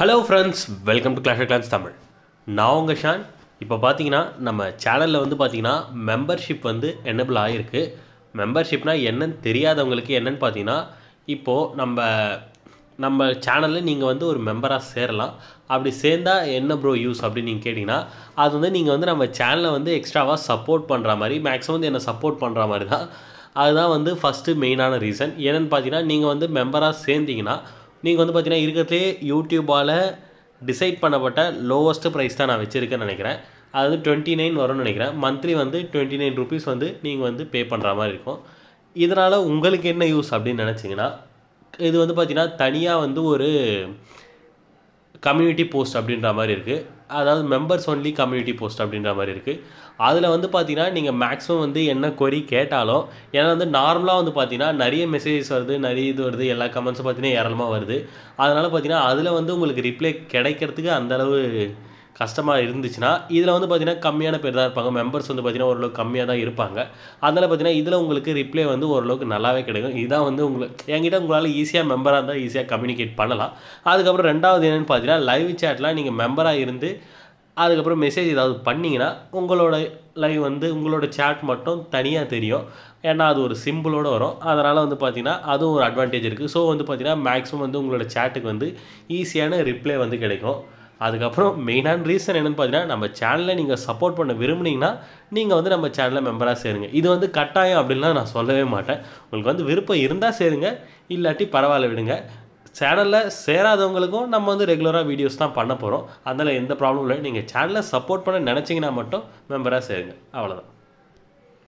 hello friends welcome to clash clans Tamil நான் உங்கள் Shawn இப்போ பார்த்தீங்கன்னா நம்ம சேனலில் வந்து பார்த்தீங்கன்னா மெம்பர்ஷிப் வந்து எனபிள் ஆகிருக்கு மெம்பர்ஷிப்னால் என்னன்னு தெரியாதவங்களுக்கு என்னென்னு பார்த்தீங்கன்னா இப்போது நம்ம நம்ம சேனலில் நீங்கள் வந்து ஒரு மெம்பராக சேரலாம் அப்படி சேர்ந்தால் என்ன ப்ரோ யூஸ் அப்படின்னு நீங்கள் கேட்டிங்கன்னா அது வந்து நீங்கள் வந்து நம்ம சேனலை வந்து எக்ஸ்ட்ராவாக சப்போர்ட் பண்ணுற மாதிரி மேக்ஸிமம் வந்து என்னை சப்போர்ட் பண்ணுற மாதிரி தான் அதுதான் வந்து ஃபஸ்ட்டு மெயினான ரீசன் என்னென்னு பார்த்தீங்கன்னா நீங்கள் வந்து மெம்பராக சேர்ந்தீங்கன்னா நீங்கள் வந்து பார்த்தீங்கன்னா இருக்கிறதுலே யூடியூப்பால் டிசைட் பண்ணப்பட்ட லோவஸ்ட்டு ப்ரைஸ் தான் நான் வச்சுருக்கேன்னு நினைக்கிறேன் அது வந்து டுவெண்ட்டி நைன் வரும்னு நினைக்கிறேன் மந்த்லி வந்து டுவெண்ட்டி நைன் ருபீஸ் வந்து நீங்கள் வந்து பே பண்ணுற மாதிரி இருக்கும் இதனால் உங்களுக்கு என்ன யூஸ் அப்படின்னு நினச்சிங்கன்னா இது வந்து பார்த்திங்கன்னா தனியாக வந்து ஒரு கம்யூனிட்டி போஸ்ட் அப்படின்ற மாதிரி இருக்குது அதாவது மெம்பர்ஸ் ஒன்லி கம்யூனிட்டி போஸ்ட் அப்படின்ற மாதிரி இருக்குது அதில் வந்து பார்த்தீங்கன்னா நீங்கள் மேக்ஸிமம் வந்து என்ன கொரி கேட்டாலும் ஏன்னா வந்து நார்மலாக வந்து பார்த்தீங்கன்னா நிறைய மெசேஜஸ் வருது நிறைய இது வருது எல்லா கமெண்ட்ஸும் பார்த்தீங்கன்னா ஏராளமாக வருது அதனால் பார்த்தீங்கன்னா அதில் வந்து உங்களுக்கு ரிப்ளை கிடைக்கிறதுக்கு அந்தளவு கஷ்டமாக இருந்துச்சுன்னா இதில் வந்து பார்த்திங்கன்னா கம்மியான பேர் தான் இருப்பாங்க மெம்பர்ஸ் வந்து பார்த்திங்கன்னா ஓரளவுக்கு கம்மியாக தான் இருப்பாங்க அதனால் பார்த்திங்கன்னா இதில் உங்களுக்கு ரிப்ளை வந்து ஓரளவுக்கு நல்லாவே கிடைக்கும் இதான் வந்து உங்களுக்கு என்கிட்ட உங்களால் ஈஸியாக மெம்பராக இருந்தால் ஈஸியாக கம்யூனிகேட் பண்ணலாம் அதுக்கப்புறம் ரெண்டாவது என்னென்னு பார்த்தீங்கன்னா லைவ் சேட்டில் நீங்கள் மெம்பராக இருந்து அதுக்கப்புறம் மெசேஜ் ஏதாவது பண்ணிங்கன்னா உங்களோட லைவ் வந்து உங்களோட சேட் மட்டும் தனியாக தெரியும் ஏன்னா அது ஒரு சிம்பிளோடு வரும் அதனால் வந்து பார்த்திங்கன்னா அதுவும் ஒரு அட்வான்டேஜ் இருக்குது ஸோ வந்து பார்த்திங்கன்னா மேக்ஸிமம் வந்து உங்களோட சேட்டுக்கு வந்து ஈஸியான ரிப்ளை வந்து கிடைக்கும் அதுக்கப்புறம் மெயினான ரீசன் என்னென்னு பார்த்தீங்கன்னா நம்ம சேனலை நீங்கள் சப்போர்ட் பண்ண விரும்புனீங்கன்னா நீங்கள் வந்து நம்ம சேனலில் மெம்பராக சேருங்க இது வந்து கட்டாயம் அப்படின்லாம் நான் சொல்லவே மாட்டேன் உங்களுக்கு வந்து விருப்பம் இருந்தால் சேருங்க இல்லாட்டி பரவாயில்ல விடுங்க சேனலில் சேராதவங்களுக்கும் நம்ம வந்து ரெகுலராக வீடியோஸ் தான் பண்ண போகிறோம் அதனால் எந்த ப்ராப்ளம் இல்லை நீங்கள் சேனலை சப்போர்ட் பண்ண நினச்சிங்கன்னா மட்டும் மெம்பராக சேருங்க அவ்வளோதான்